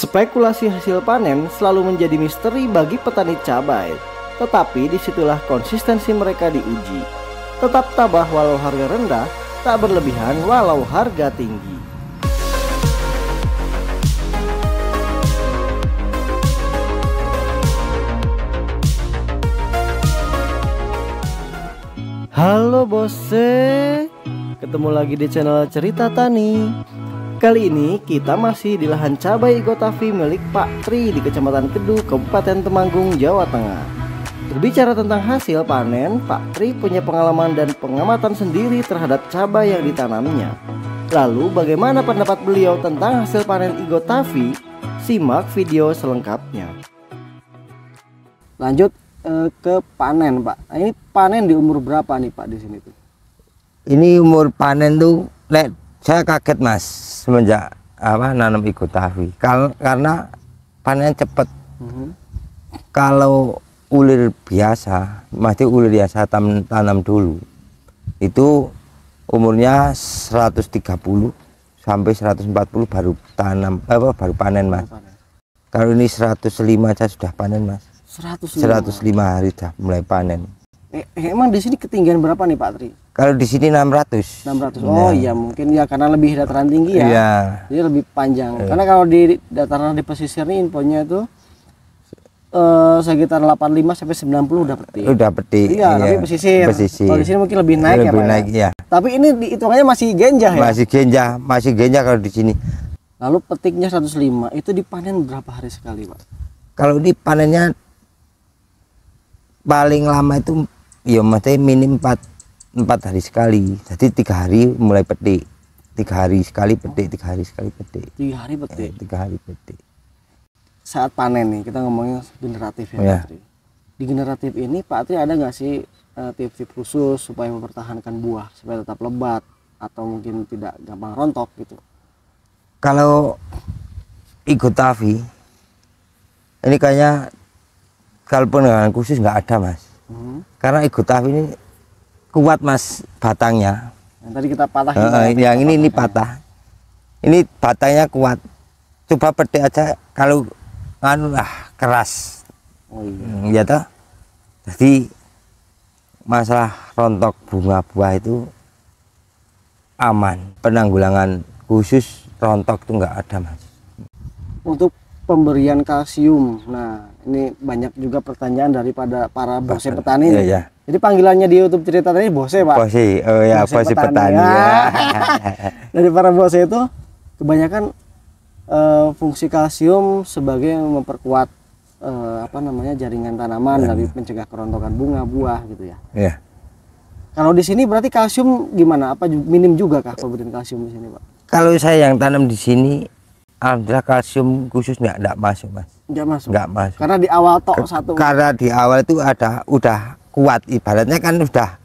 Spekulasi hasil panen selalu menjadi misteri bagi petani cabai, tetapi disitulah konsistensi mereka diuji. Tetap tabah walau harga rendah, tak berlebihan walau harga tinggi. Halo bose, ketemu lagi di channel Cerita Tani. Kali ini kita masih di lahan cabai Gotavi milik Pak Tri di Kecamatan Kedu, Kabupaten Temanggung, Jawa Tengah. Berbicara tentang hasil panen, Pak Tri punya pengalaman dan pengamatan sendiri terhadap cabai yang ditanamnya. Lalu bagaimana pendapat beliau tentang hasil panen Igotavi? Simak video selengkapnya. Lanjut eh, ke panen, Pak. Nah, ini panen di umur berapa nih, Pak, di sini tuh? Ini umur panen tuh, Led saya kaget mas semenjak apa nanam ikotafi Kal karena panen cepet mm -hmm. kalau ulir biasa mesti ulir biasa ya tanam dulu itu umurnya 130 sampai 140 baru tanam apa eh, baru panen mas kalau ini 105 saya sudah panen mas 105, 105 hari sudah mulai panen eh, eh, emang di sini ketinggian berapa nih Pak Tri kalau di sini 600. 600. Oh ya. iya mungkin ya karena lebih dataran tinggi ya. Iya. Jadi lebih panjang. Ya. Karena kalau di dataran di pesisir ini, infonya itu eh sekitar 85 sampai 90 udah peti. Udah peti. Iya, iya. tapi pesisir. pesisir. Kalau di sini mungkin lebih naik lebih ya, Lebih ya. naik ya. Tapi ini hitungannya masih genjah ya. Masih genjah, masih genjah kalau di sini. Lalu petiknya 105 itu dipanen berapa hari sekali, Pak? Kalau dipanennya paling lama itu ya mesti minim 4 empat hari sekali jadi tiga hari mulai petik tiga hari sekali petik tiga hari sekali petik tiga hari petik eh, tiga hari petik saat panen nih kita ngomongin generatif ya, oh, ya. di generatif ini Pak Tri ada nggak sih tip eh, tips khusus supaya mempertahankan buah supaya tetap lebat atau mungkin tidak gampang rontok gitu kalau ikut tavi ini kayaknya kalaupun dengan khusus nggak ada mas hmm. karena ikut tavi ini kuat mas batangnya yang tadi kita patah uh, kita yang ini ini patah ini batangnya kuat coba petik aja kalau anu lah keras oh, iya. ya toh jadi masalah rontok bunga buah itu aman penanggulangan khusus rontok itu nggak ada mas untuk pemberian kalsium nah ini banyak juga pertanyaan daripada para bosnya petani iya, iya. Jadi panggilannya di YouTube cerita tadi bose pak. Bose, oh ya bose, bose petani. petani. Ya. ya. Dari para bose itu kebanyakan uh, fungsi kalsium sebagai memperkuat uh, apa namanya jaringan tanaman iya. dari ya. mencegah kerontokan bunga buah gitu ya. Iya. Kalau di sini berarti kalsium gimana? Apa minim juga kah pemberian kalsium di sini, Pak? Kalau saya yang tanam di sini alhamdulillah kalsium khusus nggak nggak masuk, Mas. Nggak masuk. Nggak masuk. Karena di awal tok satu. Karena di awal itu ada udah kuat ibaratnya kan udah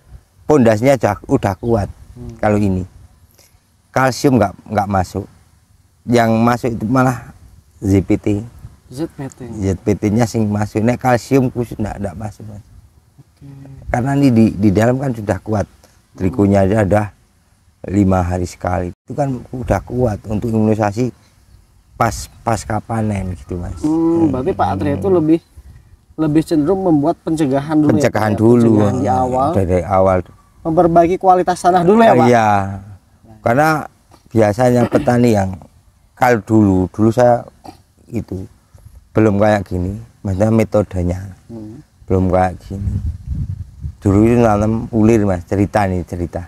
pondasinya udah udah kuat hmm. kalau ini kalsium nggak nggak masuk yang masuk itu malah ZPT ZPT ZPT-nya sing masuknya kalsium khusus nggak nggak masuk mas. Okay. karena ini di di dalam kan sudah kuat trikunya hmm. aja ada lima hari sekali itu kan udah kuat untuk imunisasi pas pas kapanen gitu mas. Hmm, berarti Pak Atri itu lebih lebih cenderung membuat pencegahan dulu ya, pencegahan ya, dulu ya? pencegahan di awal dari awal memperbaiki kualitas tanah dulu ya Pak ya? iya karena biasanya petani yang kal dulu dulu saya itu belum kayak gini maksudnya metodenya hmm. belum kayak gini dulu itu nanam ulir mas cerita nih cerita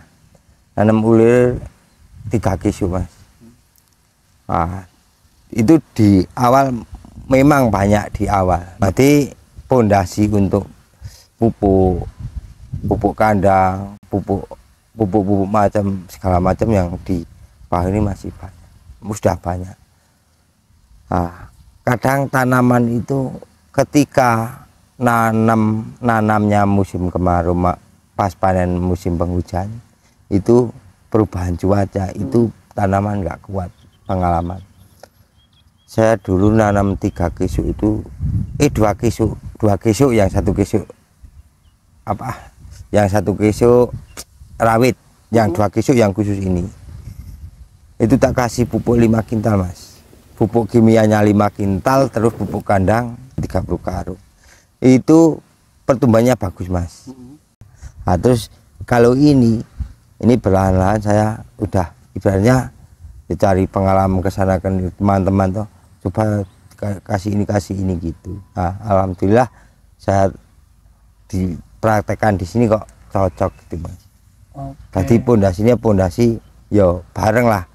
nanam ulir tiga kisu mas nah, itu di awal memang banyak di awal berarti pondasi untuk pupuk pupuk kandang pupuk pupuk pupuk macam segala macam yang di bawah ini masih banyak sudah banyak nah, kadang tanaman itu ketika nanam nanamnya musim kemarau pas panen musim penghujan itu perubahan cuaca itu tanaman nggak kuat pengalaman saya dulu nanam tiga kisuk itu eh dua kisuk dua kisuk yang satu kisuk apa yang satu kisuk rawit yang dua kisuk yang khusus ini itu tak kasih pupuk lima kintal mas pupuk kimianya lima kintal terus pupuk kandang 30 karung itu pertumbuhannya bagus mas nah, terus kalau ini ini perlahan-lahan saya udah ibaratnya dicari pengalaman kesana kan teman-teman tuh coba kasih ini kasih ini gitu nah, alhamdulillah saya dipraktekkan di sini kok cocok gitu mas okay. pondasinya pondasi yo bareng lah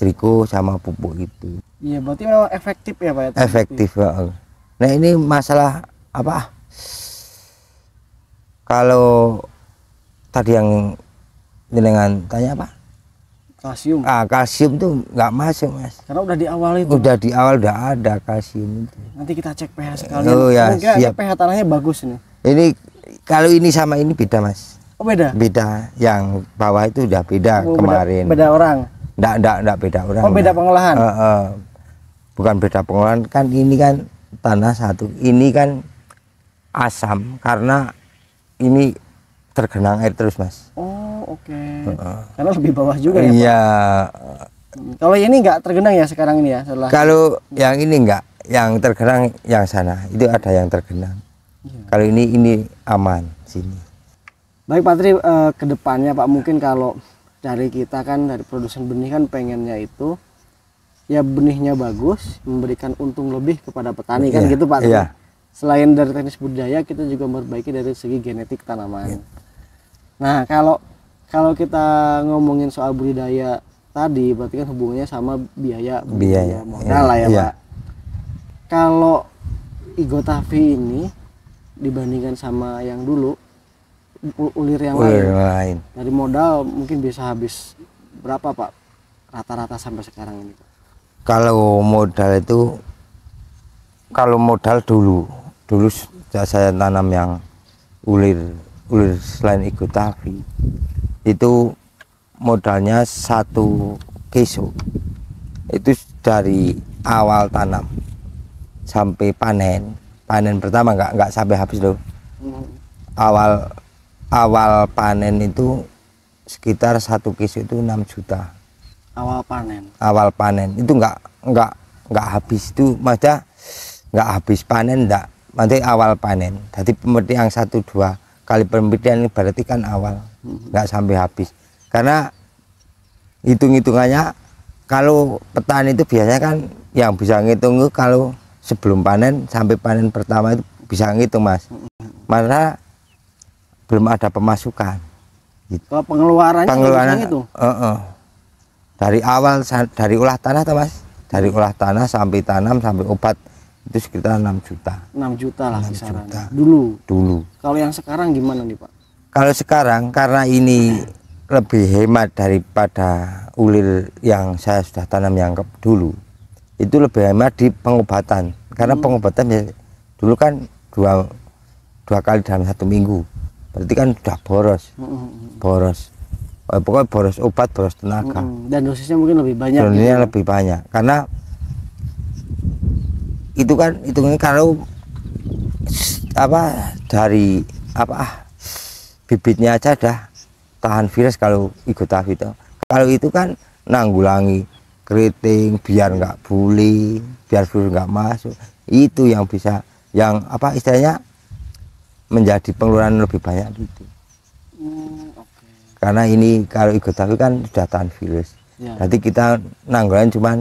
terigu sama pupuk itu. iya berarti memang efektif ya pak ya, efektif ya. nah ini masalah apa kalau tadi yang dengan tanya apa Kalsium. Ah, kalsium tuh nggak masuk, Mas. Karena udah di awal itu. Udah di awal udah ada kalsium itu. Nanti kita cek pH sekalian. Oh ya, Mungkin siap. pH tanahnya bagus ini. Ini kalau ini sama ini beda, Mas. Oh, beda. Beda. Yang bawah itu udah beda oh, kemarin. Beda, beda orang. Enggak, enggak, enggak beda orang. Oh, beda enggak. pengolahan. Uh, uh, bukan beda pengolahan, kan ini kan tanah satu. Ini kan asam karena ini tergenang air terus mas. Oh oke. Okay. Uh Karena lebih bawah juga ya. Iya. Hmm, kalau ini nggak tergenang ya sekarang ini ya setelah. Kalau yang ini nggak, yang tergenang yang sana itu ada yang tergenang. Ya. Kalau ini ini aman sini. Baik Pak Tri, eh, kedepannya Pak mungkin kalau dari kita kan dari produsen benih kan pengennya itu ya benihnya bagus memberikan untung lebih kepada petani ya. kan iya, gitu Pak Iya. Selain dari teknis budaya kita juga memperbaiki dari segi genetik tanaman. Ya Nah, kalau kalau kita ngomongin soal budidaya tadi berarti kan hubungannya sama biaya biaya modal lah ya, iya. Pak. Kalau Igotavi ini dibandingkan sama yang dulu ulir yang ulir lain, lain. Dari modal mungkin bisa habis berapa, Pak? Rata-rata sampai sekarang ini, Pak. Kalau modal itu kalau modal dulu dulu saya tanam yang ulir selain ikut tapi itu modalnya satu kiso itu dari awal tanam sampai panen panen pertama enggak nggak sampai habis loh awal awal panen itu sekitar satu kiso itu enam juta awal panen awal panen itu enggak enggak enggak habis itu maksudnya enggak habis panen enggak nanti awal panen jadi pemerintah yang satu dua kali pembelian ini berarti kan awal hmm. nggak sampai habis karena hitung-hitungannya kalau petani itu biasanya kan yang bisa ngitung itu kalau sebelum panen sampai panen pertama itu bisa ngitung mas hmm. mana belum ada pemasukan gitu. pengeluaran pengeluarannya pengeluaran itu uh -uh. dari awal dari ulah tanah tuh mas dari hmm. ulah tanah sampai tanam sampai obat itu sekitar 6 juta 6 juta lah 6 juta. dulu dulu kalau yang sekarang gimana nih Pak kalau sekarang karena ini lebih hemat daripada ulir yang saya sudah tanam yang ke dulu itu lebih hemat di pengobatan karena hmm. pengobatan ya, dulu kan dua dua kali dalam satu minggu berarti kan sudah boros hmm. hmm, hmm. boros eh, pokoknya boros obat boros tenaga hmm, dan dosisnya mungkin lebih banyak dosisnya gitu. Ya? lebih banyak karena itu kan hitungnya kalau apa dari apa ah, bibitnya aja dah tahan virus kalau ikut igotaf itu kalau itu kan nanggulangi keriting biar nggak bully biar virus nggak masuk itu yang bisa yang apa istilahnya menjadi pengeluaran lebih banyak itu hmm, okay. karena ini kalau ikut igotaf kan sudah tahan virus ya. jadi kita nanggulangi cuman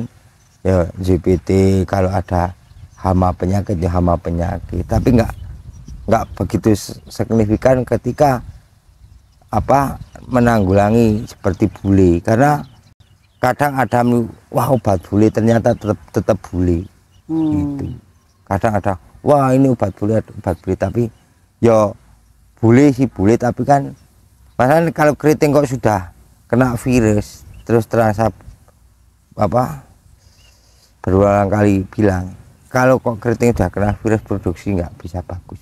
ya GPT kalau ada hama penyakit ya hama penyakit tapi nggak nggak begitu signifikan ketika apa menanggulangi seperti bule karena kadang ada wah obat bule ternyata tetap tetap bule hmm. gitu kadang ada wah ini obat bule obat bule tapi yo bule sih bule tapi kan masalah kalau keriting kok sudah kena virus terus terasa apa berulang kali bilang kalau kok keriting udah kena virus produksi nggak bisa bagus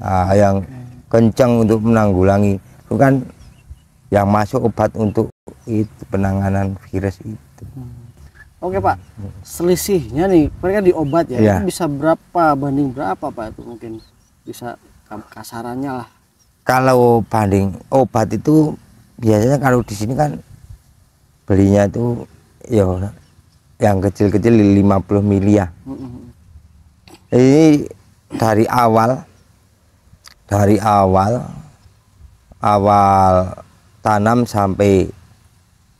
nah, yang kencang untuk menanggulangi itu kan yang masuk obat untuk itu penanganan virus itu hmm. Oke Pak, selisihnya nih, mereka di obat ya, ya. Itu bisa berapa banding berapa Pak itu mungkin bisa kasarannya lah. Kalau banding obat itu biasanya kalau di sini kan belinya itu ya yang kecil-kecil 50 miliar ini dari awal dari awal awal tanam sampai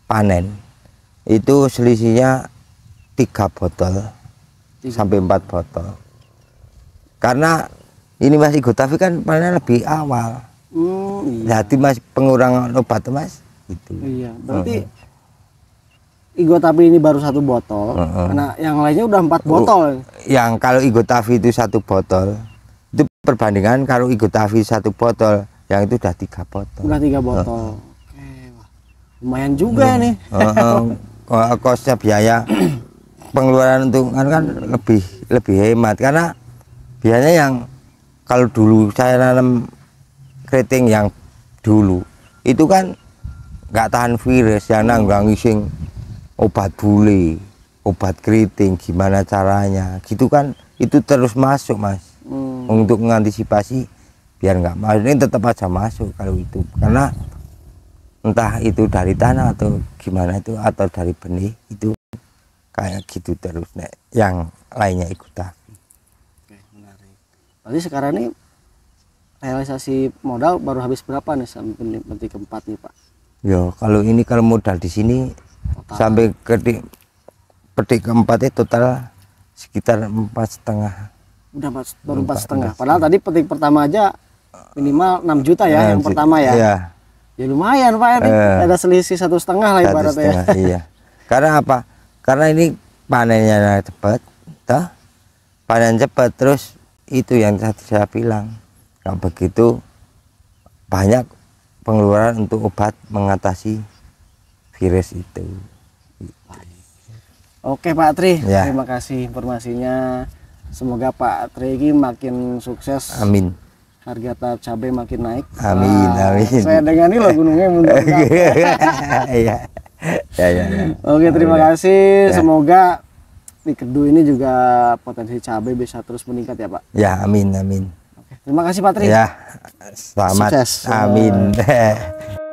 panen itu selisihnya tiga botol sampai empat botol karena ini masih tapi kan panen lebih awal mm, iya. jadi mas pengurangan obat mas itu iya berarti Igotafi ini baru satu botol, uh -huh. karena yang lainnya udah empat oh, botol. Yang kalau Igotafi itu satu botol, itu perbandingan kalau Igotafi satu botol, yang itu udah tiga botol. Udah tiga botol. Uh -huh. okay. lumayan juga uh hmm. -huh. nih. Uh -huh. Kosnya biaya pengeluaran untuk kan, kan lebih lebih hemat karena biasanya yang kalau dulu saya nanam keriting yang dulu itu kan nggak tahan virus yang nanggung ising obat bule, obat keriting, gimana caranya, gitu kan itu terus masuk mas hmm. untuk mengantisipasi biar nggak masuk ini tetap aja masuk kalau itu karena entah itu dari tanah atau gimana itu atau dari benih itu kayak gitu terus nek yang lainnya ikut tapi Oke, menarik sekarang ini realisasi modal baru habis berapa nih sampai nanti keempat nih pak ya kalau ini kalau modal di sini sampai ke di, petik keempat itu total sekitar empat setengah udah mas baru empat setengah padahal tadi petik pertama aja minimal enam juta ya nah, yang pertama ya iya. ya lumayan pak Erick ya. eh, iya. ada selisih satu setengah lah ibaratnya ya. iya karena apa karena ini panennya cepat tuh panen cepat terus itu yang tadi saya bilang nggak begitu banyak pengeluaran untuk obat mengatasi virus itu Oke Pak Tri, ya. terima kasih informasinya. Semoga Pak Tri ini makin sukses. Amin. Harga tahap cabai makin naik. Amin, nah, amin. Saya dengar ini loh gunungnya mundur. Iya. ya, ya, ya. Oke, terima amin. kasih. Ya. Semoga di kedua ini juga potensi cabai bisa terus meningkat ya, Pak. Ya, amin, amin. terima kasih Pak Tri. Ya. Selamat. Sukses. Amin.